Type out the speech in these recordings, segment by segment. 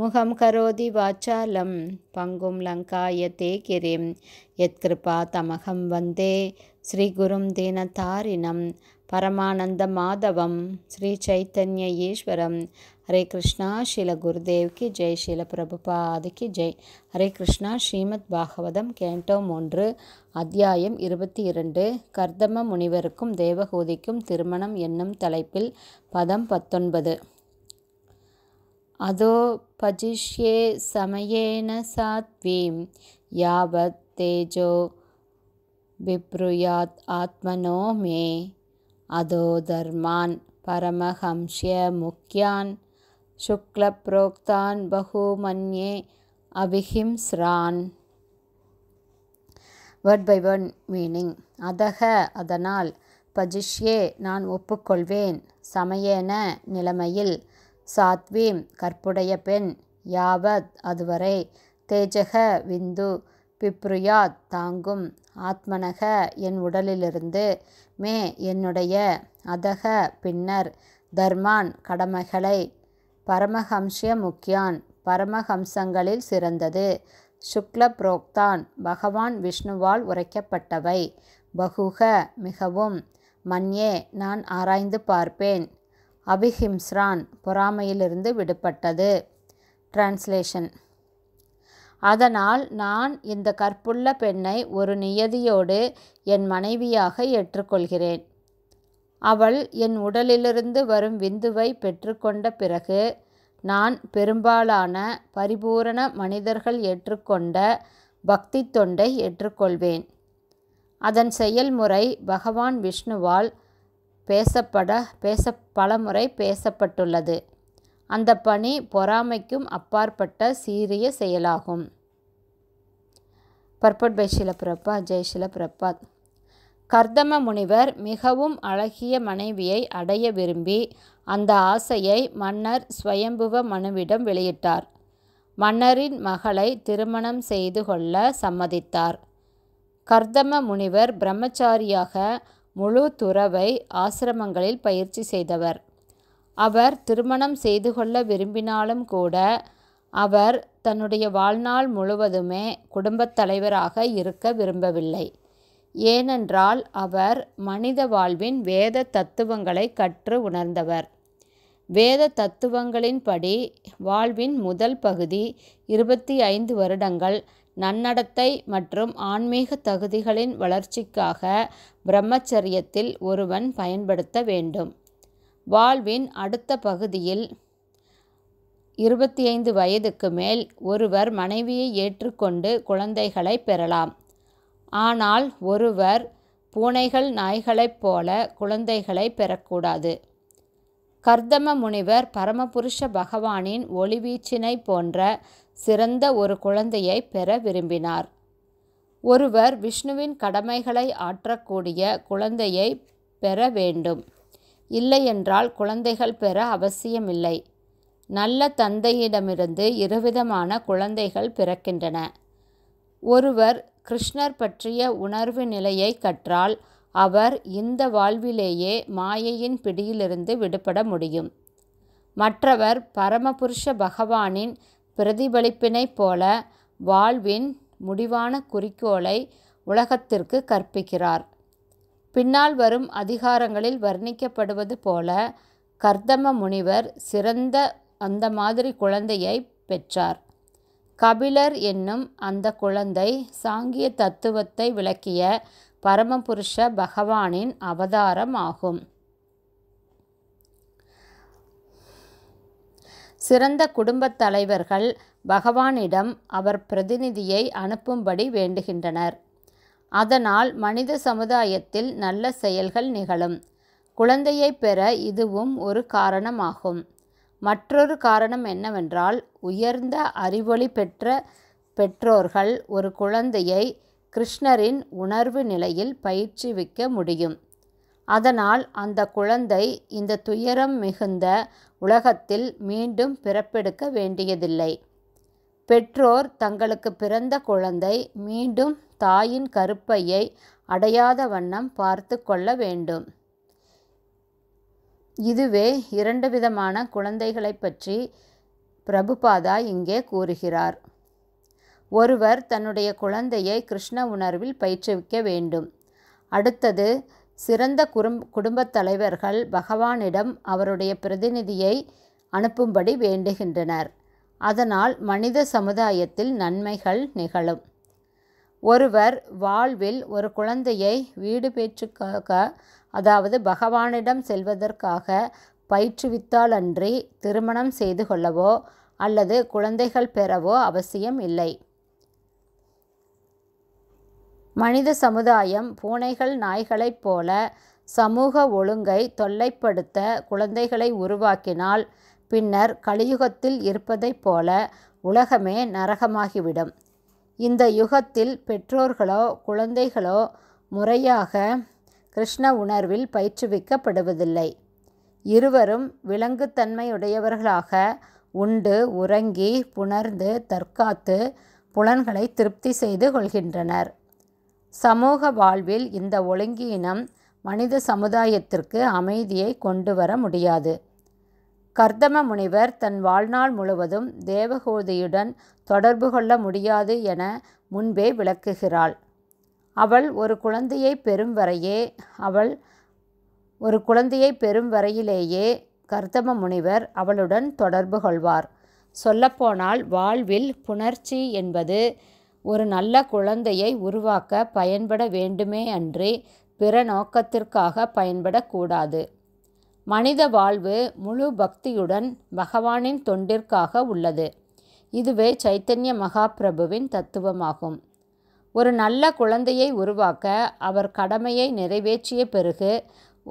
முகம் கரோதி வாச்சாலம் பங்கும் லங்காயத்தே கிரிம் எத்கிருபா தமகம் வந்தே ஸ்ரீகுரும் தீனதாரிணம் பரமானந்த மாதவம் ஸ்ரீ சைத்தன்ய ஈஸ்வரம் ஹரே கிருஷ்ணா ஷீல குருதேவ் கி ஜெய் ஷீல பிரபுபாதிக்கு ஜெய் ஹரே கிருஷ்ணா ஸ்ரீமத் பாகவதம் கேண்டோ ஒன்று அத்தியாயம் இருபத்தி இரண்டு கர்தம முனிவருக்கும் தேவகோதிக்கும் திருமணம் என்னும் தலைப்பில் பதம் பத்தொன்பது அதோ பஜிஷ்யே சமயேன சாத்வீம் யாவத் தேஜோ விப்ருயாத் ஆத்மனோ மே அதோ தர்மான் பரமஹம்ஷிய முக்கியான் சுக்லப்ரோக்தான் பகுமன்யே அபிஹிம்ஸ்ரான் வேர்ட் பை வேர்ட் மீனிங் அதக அதனால் பஜிஷ்யே நான் ஒப்புக்கொள்வேன் சமயேன நிலைமையில் சாத்வீம் கற்புடைய பெண் யாவத் அதுவரை தேஜக விந்து பிப்ருயாத் தாங்கும் ஆத்மனக என் உடலிலிருந்து மே என்னுடைய அதக பின்னர் தர்மான் கடமைகளை பரமஹம்சிய முக்கியான் பரமஹம்சங்களில் சிறந்தது சுக்ல புரோக்தான் பகவான் விஷ்ணுவால் உரைக்கப்பட்டவை பகுக மிகவும் மண்யே நான் ஆராய்ந்து பார்ப்பேன் அபிஹிம்ஸ்ரான் பொறாமையிலிருந்து விடுபட்டது டிரான்ஸ்லேஷன் அதனால் நான் இந்த கற்புள்ள பெண்ணை ஒரு நியதியோடு என் மனைவியாக ஏற்றுக்கொள்கிறேன் அவள் என் உடலிலிருந்து வரும் விந்துவை பெற்றுக்கொண்ட பிறகு நான் பெரும்பாலான பரிபூரண மனிதர்கள் ஏற்றுக்கொண்ட பக்தி தொண்டை ஏற்றுக்கொள்வேன் அதன் செயல்முறை பகவான் விஷ்ணுவால் பேசப்பட பேச பலமுறை பேசப்பட்டுள்ளது அந்த பணி பொறாமைக்கும் அப்பாற்பட்ட சீரிய செயலாகும் பர்பட் பை சிலப்பிரப்பா ஜெய் சிலப்பிரப்பாத் கர்தம முனிவர் மிகவும் அழகிய மனைவியை அடைய விரும்பி அந்த ஆசையை மன்னர் ஸ்வயம்புவ மனுவிடம் வெளியிட்டார் மன்னரின் மகளை திருமணம் செய்து கொள்ள சம்மதித்தார் கர்தம முனிவர் பிரம்மச்சாரியாக முழு துறவை ஆசிரமங்களில் பயிற்சி செய்தவர் அவர் திருமணம் செய்து கொள்ள விரும்பினாலும் கூட அவர் தன்னுடைய வாழ்நாள் முழுவதுமே குடும்பத் தலைவராக இருக்க விரும்பவில்லை ஏனென்றால் அவர் மனித வாழ்வின் வேத தத்துவங்களை கற்று உணர்ந்தவர் வேத தத்துவங்களின்படி வாழ்வின் முதல் பகுதி இருபத்தி ஐந்து வருடங்கள் நன்னடத்தை மற்றும் ஆன்மீக தகுதிகளின் வளர்ச்சிக்காக பிரம்மச்சரியத்தில் ஒருவன் பயன்படுத்த வேண்டும் வாழ்வின் அடுத்த பகுதியில் இருபத்தி ஐந்து வயதுக்கு மேல் ஒருவர் மனைவியை ஏற்றுக்கொண்டு குழந்தைகளை பெறலாம் ஆனால் ஒருவர் பூனைகள் நாய்களைப் போல குழந்தைகளை பெறக்கூடாது கர்தம முனிவர் பரமபுருஷ பகவானின் ஒளிவீச்சினை போன்ற சிறந்த ஒரு குழந்தையை பெற விரும்பினார் ஒருவர் விஷ்ணுவின் கடமைகளை ஆற்றக்கூடிய குழந்தையை பெற வேண்டும் இல்லையென்றால் குழந்தைகள் பெற அவசியமில்லை நல்ல தந்தையிடமிருந்து இருவிதமான குழந்தைகள் பிறக்கின்றன ஒருவர் கிருஷ்ணர் பற்றிய உணர்வு நிலையை கற்றால் அவர் இந்த வாழ்விலேயே மாயையின் பிடியிலிருந்து விடுபட முடியும் மற்றவர் பரமபுருஷ பகவானின் பிரதிபலிப்பினைப் போல வாழ்வின் முடிவான குறிக்கோளை உலகத்திற்கு கற்பிக்கிறார் பின்னால் வரும் அதிகாரங்களில் வர்ணிக்கப்படுவது போல கர்தம முனிவர் சிறந்த அந்த மாதிரி குழந்தையை பெற்றார் கபிலர் என்னும் அந்த குழந்தை சாங்கிய தத்துவத்தை விளக்கிய பரமபுருஷ பகவானின் அவதாரம் ஆகும் சிறந்த குடும்பத் தலைவர்கள் பகவானிடம் அவர் பிரதிநிதியை அனுப்பும்படி வேண்டுகின்றனர் அதனால் மனித சமுதாயத்தில் நல்ல செயல்கள் நிகழும் குழந்தையை பெற இதுவும் ஒரு காரணமாகும் மற்றொரு காரணம் என்னவென்றால் உயர்ந்த அறிவொளி பெற்ற பெற்றோர்கள் ஒரு குழந்தையை கிருஷ்ணரின் உணர்வு நிலையில் பயிற்சிவிக்க முடியும் அதனால் அந்த குழந்தை இந்த துயரம் மிகுந்த உலகத்தில் மீண்டும் பிறப்பெடுக்க வேண்டியதில்லை பெற்றோர் தங்களுக்கு பிறந்த குழந்தை மீண்டும் தாயின் கருப்பையை அடையாத வண்ணம் பார்த்து கொள்ள வேண்டும் இதுவே இரண்டு விதமான குழந்தைகளை பற்றி பிரபுபாதா இங்கே கூறுகிறார் ஒருவர் தன்னுடைய குழந்தையை கிருஷ்ண உணர்வில் பயிற்றுவிக்க வேண்டும் அடுத்தது சிறந்த குறும் குடும்பத் தலைவர்கள் பகவானிடம் அவருடைய பிரதிநிதியை அனுப்பும்படி வேண்டுகின்றனர் அதனால் மனித சமுதாயத்தில் நன்மைகள் நிகழும் ஒருவர் வாழ்வில் ஒரு குழந்தையை வீடு பேச்சுக்காக அதாவது பகவானிடம் செல்வதற்காக பயிற்றுவித்தாலன்றி திருமணம் செய்து கொள்ளவோ அல்லது குழந்தைகள் பெறவோ அவசியம் இல்லை மனித சமுதாயம் பூனைகள் நாய்களைப் போல சமூக ஒழுங்கை தொல்லைப்படுத்த குழந்தைகளை உருவாக்கினால் பின்னர் கலியுகத்தில் இருப்பதைப் போல உலகமே நரகமாகிவிடும் இந்த யுகத்தில் பெற்றோர்களோ குழந்தைகளோ முறையாக கிருஷ்ண உணர்வில் பயிற்றுவிக்கப்படுவதில்லை இருவரும் விலங்குத்தன்மையுடையவர்களாக உண்டு உறங்கி புணர்ந்து தற்காத்து புலன்களை திருப்தி செய்து கொள்கின்றனர் சமூக வாழ்வில் இந்த ஒழுங்கீனம் மனித சமுதாயத்திற்கு அமைதியை கொண்டு வர முடியாது கர்தம முனிவர் தன் வாழ்நாள் முழுவதும் தேவகோதியுடன் தொடர்பு கொள்ள முடியாது என முன்பே விளக்குகிறாள் அவள் ஒரு குழந்தையை பெறும் வரையே அவள் ஒரு குழந்தையை பெறும் வரையிலேயே கர்தம முனிவர் அவளுடன் தொடர்பு கொள்வார் சொல்லப்போனால் வாழ்வில் புணர்ச்சி என்பது ஒரு நல்ல குழந்தையை உருவாக்க பயன்பட வேண்டுமே அன்றி பிற நோக்கத்திற்காக பயன்படக்கூடாது மனித வாழ்வு முழு பக்தியுடன் பகவானின் தொண்டிற்காக உள்ளது இதுவே சைத்தன்ய மகாபிரபுவின் தத்துவமாகும் ஒரு நல்ல குழந்தையை உருவாக்க அவர் கடமையை நிறைவேற்றிய பிறகு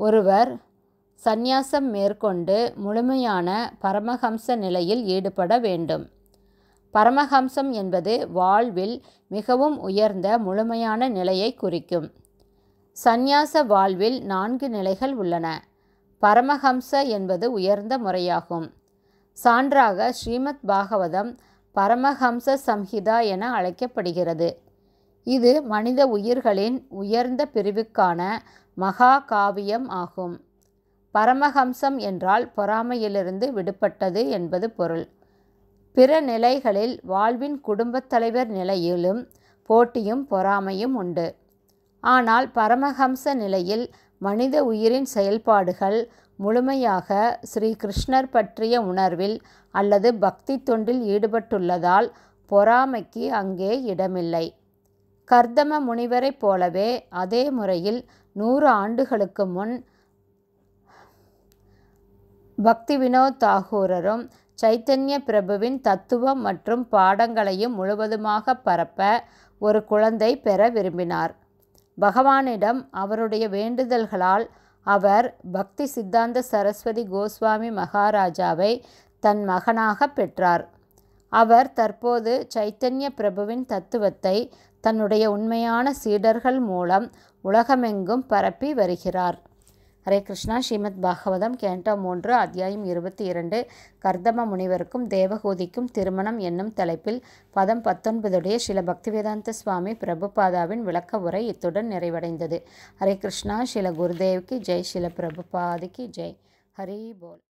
ஒருவர் சந்நியாசம் மேற்கொண்டு முழுமையான பரமஹம்ச நிலையில் ஈடுபட வேண்டும் பரமஹம்சம் என்பது வாழ்வில் மிகவும் உயர்ந்த முழுமையான நிலையை குறிக்கும் சந்நியாச வாழ்வில் நான்கு நிலைகள் உள்ளன பரமஹம்ச என்பது உயர்ந்த முறையாகும் சான்றாக ஸ்ரீமத் பாகவதம் பரமஹம்ச சம்ஹிதா என அழைக்கப்படுகிறது இது மனித உயிர்களின் உயர்ந்த பிரிவுக்கான மகா காவியம் ஆகும் பரமஹம்சம் என்றால் பொறாமையிலிருந்து விடுபட்டது என்பது பொருள் பிற நிலைகளில் வாழ்வின் குடும்பத் தலைவர் நிலையிலும் போட்டியும் பொறாமையும் உண்டு ஆனால் பரமஹம்ச நிலையில் மனித உயிரின் செயல்பாடுகள் முழுமையாக ஸ்ரீ கிருஷ்ணர் பற்றிய உணர்வில் அல்லது பக்தி தொண்டில் ஈடுபட்டுள்ளதால் பொறாமைக்கு அங்கே இடமில்லை கர்தம முனிவரைப் போலவே அதே முறையில் நூறு ஆண்டுகளுக்கு முன் பக்தி வினோத் தாகூரரும் சைத்தன்ய பிரபுவின் தத்துவம் மற்றும் பாடங்களையும் முழுவதுமாக பரப்ப ஒரு குழந்தை பெற விரும்பினார் பகவானிடம் அவருடைய வேண்டுதல்களால் அவர் பக்தி சித்தாந்த சரஸ்வதி கோஸ்வாமி மகாராஜாவை தன் மகனாக பெற்றார் அவர் தற்போது சைத்தன்ய பிரபுவின் தத்துவத்தை தன்னுடைய உண்மையான சீடர்கள் மூலம் உலகமெங்கும் பரப்பி வருகிறார் ஹரே கிருஷ்ணா ஸ்ரீமத் பாகவதம் கேண்டோ மூன்று அத்தியாயம் இருபத்தி இரண்டு கர்தம முனிவருக்கும் தேவகோதிக்கும் திருமணம் என்னும் தலைப்பில் பதம் பத்தொன்பதுடைய ஸ்ரீல பக்திவேதாந்த சுவாமி பிரபுபாதாவின் விளக்க உரை இத்துடன் நிறைவடைந்தது ஹரே கிருஷ்ணா ஸ்ரீல குருதேவ்க்கு ஜெய் ஸ்ரீல பிரபுபாதிக்கு ஜெய் ஹரி போல்